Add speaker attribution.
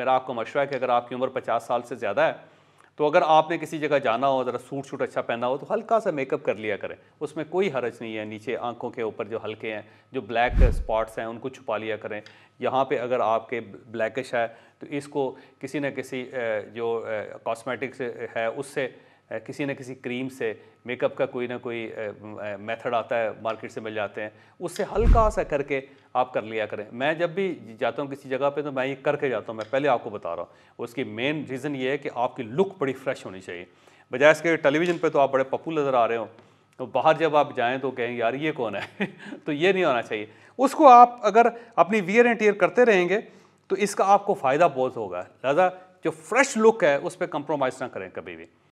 Speaker 1: मेरा आपको मशवरा है कि अगर आपकी उम्र पचास साल से ज़्यादा है तो अगर आपने किसी जगह जाना हो ज़रा सूट शूट अच्छा पहना हो तो हल्का सा मेकअप कर लिया करें उसमें कोई हरज नहीं है नीचे आंखों के ऊपर जो हल्के हैं जो ब्लैक स्पॉट्स हैं उनको छुपा लिया करें यहाँ पे अगर आपके ब्लैकिश है तो इसको किसी न किसी जो कॉस्मेटिक्स है उससे किसी न किसी क्रीम से मेकअप का कोई ना कोई मेथड आता है मार्केट से मिल जाते हैं उससे हल्का सा करके आप कर लिया करें मैं जब भी जाता हूँ किसी जगह पे तो मैं ये करके जाता हूँ मैं पहले आपको बता रहा हूँ उसकी मेन रीज़न ये है कि आपकी लुक बड़ी फ्रेश होनी चाहिए बजाय इसके टेलीविज़न पर तो आप बड़े पप्पू नज़र आ रहे हो तो बाहर जब आप जाएँ तो कहें यार ये कौन है तो ये नहीं होना चाहिए उसको आप अगर अपनी वियर एंड टीयर करते रहेंगे तो इसका आपको फ़ायदा बहुत होगा लिहाजा जो फ्रेश लुक है उस पर कंप्रोमाइज़ ना करें कभी भी